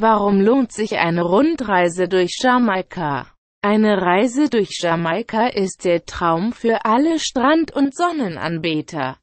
Warum lohnt sich eine Rundreise durch Jamaika? Eine Reise durch Jamaika ist der Traum für alle Strand- und Sonnenanbeter,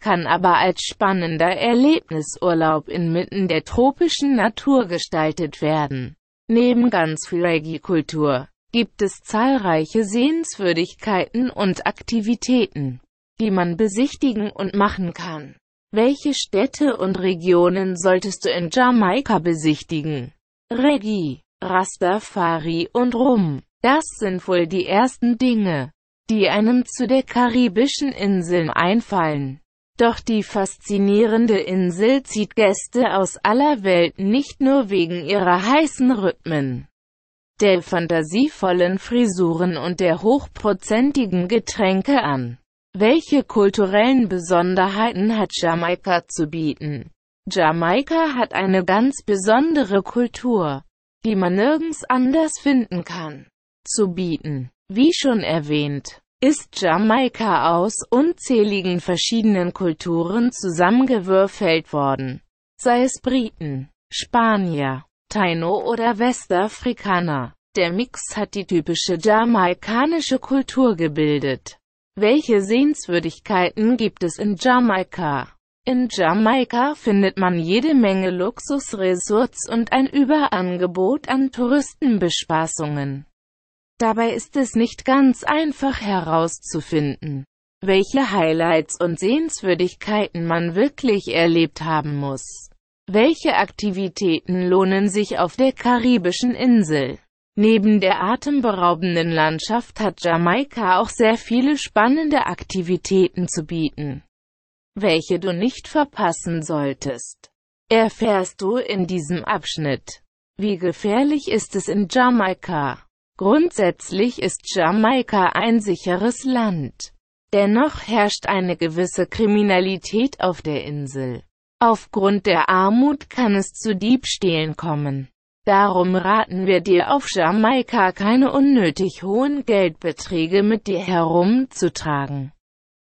kann aber als spannender Erlebnisurlaub inmitten der tropischen Natur gestaltet werden. Neben ganz viel Reggae-Kultur gibt es zahlreiche Sehenswürdigkeiten und Aktivitäten, die man besichtigen und machen kann. Welche Städte und Regionen solltest du in Jamaika besichtigen? Reggae, Rastafari und Rum. Das sind wohl die ersten Dinge, die einem zu der karibischen Inseln einfallen. Doch die faszinierende Insel zieht Gäste aus aller Welt nicht nur wegen ihrer heißen Rhythmen, der fantasievollen Frisuren und der hochprozentigen Getränke an. Welche kulturellen Besonderheiten hat Jamaika zu bieten? Jamaika hat eine ganz besondere Kultur, die man nirgends anders finden kann, zu bieten. Wie schon erwähnt, ist Jamaika aus unzähligen verschiedenen Kulturen zusammengewürfelt worden, sei es Briten, Spanier, Taino oder Westafrikaner. Der Mix hat die typische jamaikanische Kultur gebildet. Welche Sehenswürdigkeiten gibt es in Jamaika? In Jamaika findet man jede Menge Luxusresorts und ein Überangebot an Touristenbespaßungen. Dabei ist es nicht ganz einfach herauszufinden, welche Highlights und Sehenswürdigkeiten man wirklich erlebt haben muss. Welche Aktivitäten lohnen sich auf der karibischen Insel? Neben der atemberaubenden Landschaft hat Jamaika auch sehr viele spannende Aktivitäten zu bieten, welche du nicht verpassen solltest. Erfährst du in diesem Abschnitt. Wie gefährlich ist es in Jamaika? Grundsätzlich ist Jamaika ein sicheres Land. Dennoch herrscht eine gewisse Kriminalität auf der Insel. Aufgrund der Armut kann es zu Diebstählen kommen. Darum raten wir dir auf Jamaika keine unnötig hohen Geldbeträge mit dir herumzutragen.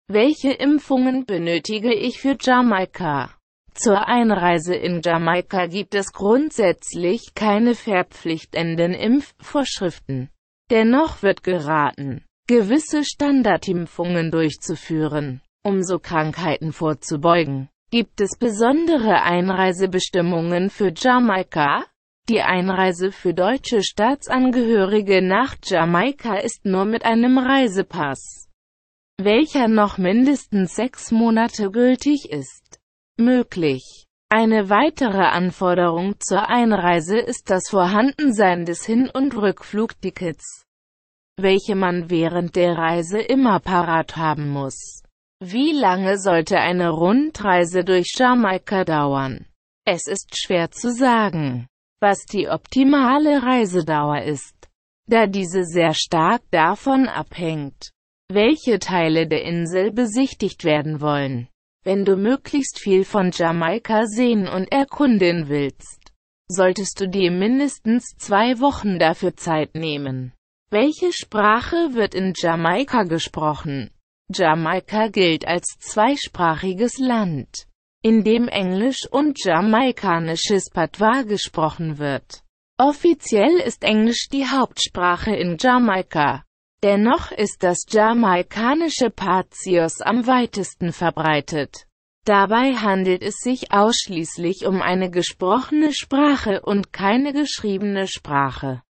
Welche Impfungen benötige ich für Jamaika? Zur Einreise in Jamaika gibt es grundsätzlich keine verpflichtenden Impfvorschriften. Dennoch wird geraten, gewisse Standardimpfungen durchzuführen, um so Krankheiten vorzubeugen. Gibt es besondere Einreisebestimmungen für Jamaika? Die Einreise für deutsche Staatsangehörige nach Jamaika ist nur mit einem Reisepass, welcher noch mindestens sechs Monate gültig ist, möglich. Eine weitere Anforderung zur Einreise ist das Vorhandensein des Hin- und Rückflugtickets, welche man während der Reise immer parat haben muss. Wie lange sollte eine Rundreise durch Jamaika dauern? Es ist schwer zu sagen was die optimale Reisedauer ist, da diese sehr stark davon abhängt, welche Teile der Insel besichtigt werden wollen. Wenn du möglichst viel von Jamaika sehen und erkunden willst, solltest du dir mindestens zwei Wochen dafür Zeit nehmen. Welche Sprache wird in Jamaika gesprochen? Jamaika gilt als zweisprachiges Land in dem Englisch und jamaikanisches Patois gesprochen wird. Offiziell ist Englisch die Hauptsprache in Jamaika. Dennoch ist das jamaikanische Patios am weitesten verbreitet. Dabei handelt es sich ausschließlich um eine gesprochene Sprache und keine geschriebene Sprache.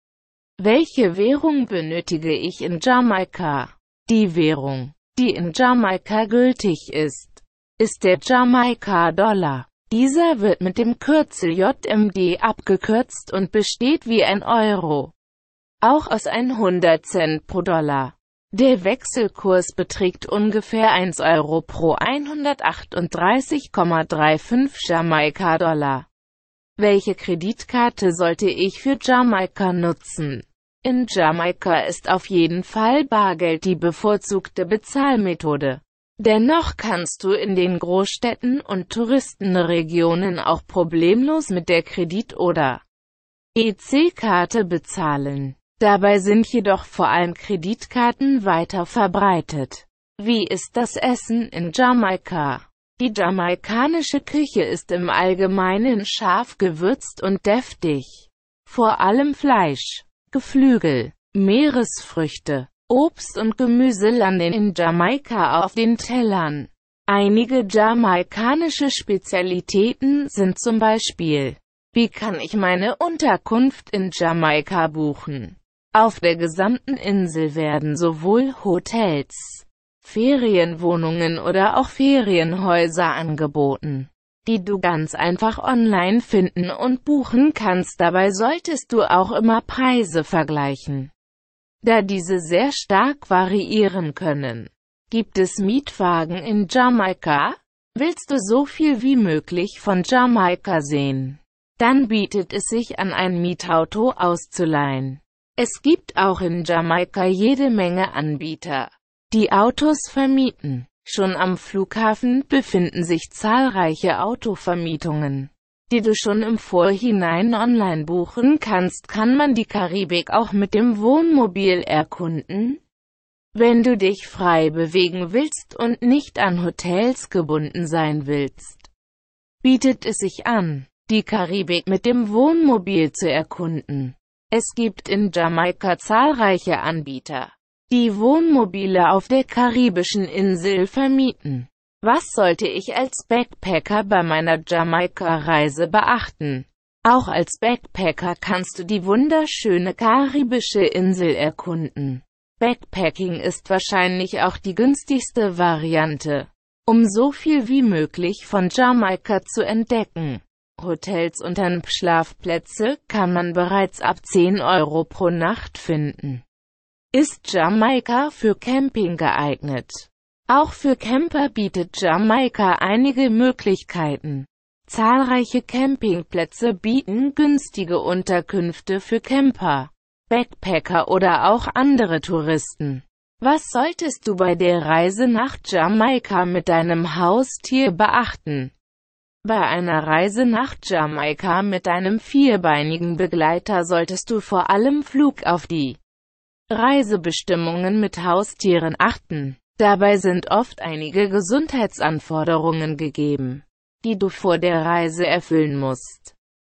Welche Währung benötige ich in Jamaika? Die Währung, die in Jamaika gültig ist, ist der Jamaika-Dollar. Dieser wird mit dem Kürzel JMD abgekürzt und besteht wie ein Euro. Auch aus 100 Cent pro Dollar. Der Wechselkurs beträgt ungefähr 1 Euro pro 138,35 Jamaika-Dollar. Welche Kreditkarte sollte ich für Jamaika nutzen? In Jamaika ist auf jeden Fall Bargeld die bevorzugte Bezahlmethode. Dennoch kannst du in den Großstädten und Touristenregionen auch problemlos mit der Kredit- oder EC-Karte bezahlen. Dabei sind jedoch vor allem Kreditkarten weiter verbreitet. Wie ist das Essen in Jamaika? Die jamaikanische Küche ist im Allgemeinen scharf gewürzt und deftig. Vor allem Fleisch, Geflügel, Meeresfrüchte, Obst und Gemüse landen in Jamaika auf den Tellern. Einige jamaikanische Spezialitäten sind zum Beispiel Wie kann ich meine Unterkunft in Jamaika buchen? Auf der gesamten Insel werden sowohl Hotels, Ferienwohnungen oder auch Ferienhäuser angeboten, die du ganz einfach online finden und buchen kannst. Dabei solltest du auch immer Preise vergleichen. Da diese sehr stark variieren können. Gibt es Mietwagen in Jamaika? Willst du so viel wie möglich von Jamaika sehen? Dann bietet es sich an, ein Mietauto auszuleihen. Es gibt auch in Jamaika jede Menge Anbieter, die Autos vermieten. Schon am Flughafen befinden sich zahlreiche Autovermietungen die du schon im Vorhinein online buchen kannst, kann man die Karibik auch mit dem Wohnmobil erkunden. Wenn du dich frei bewegen willst und nicht an Hotels gebunden sein willst, bietet es sich an, die Karibik mit dem Wohnmobil zu erkunden. Es gibt in Jamaika zahlreiche Anbieter, die Wohnmobile auf der karibischen Insel vermieten. Was sollte ich als Backpacker bei meiner Jamaika-Reise beachten? Auch als Backpacker kannst du die wunderschöne karibische Insel erkunden. Backpacking ist wahrscheinlich auch die günstigste Variante, um so viel wie möglich von Jamaika zu entdecken. Hotels und Schlafplätze kann man bereits ab 10 Euro pro Nacht finden. Ist Jamaika für Camping geeignet? Auch für Camper bietet Jamaika einige Möglichkeiten. Zahlreiche Campingplätze bieten günstige Unterkünfte für Camper, Backpacker oder auch andere Touristen. Was solltest du bei der Reise nach Jamaika mit deinem Haustier beachten? Bei einer Reise nach Jamaika mit einem vierbeinigen Begleiter solltest du vor allem Flug auf die Reisebestimmungen mit Haustieren achten. Dabei sind oft einige Gesundheitsanforderungen gegeben, die du vor der Reise erfüllen musst.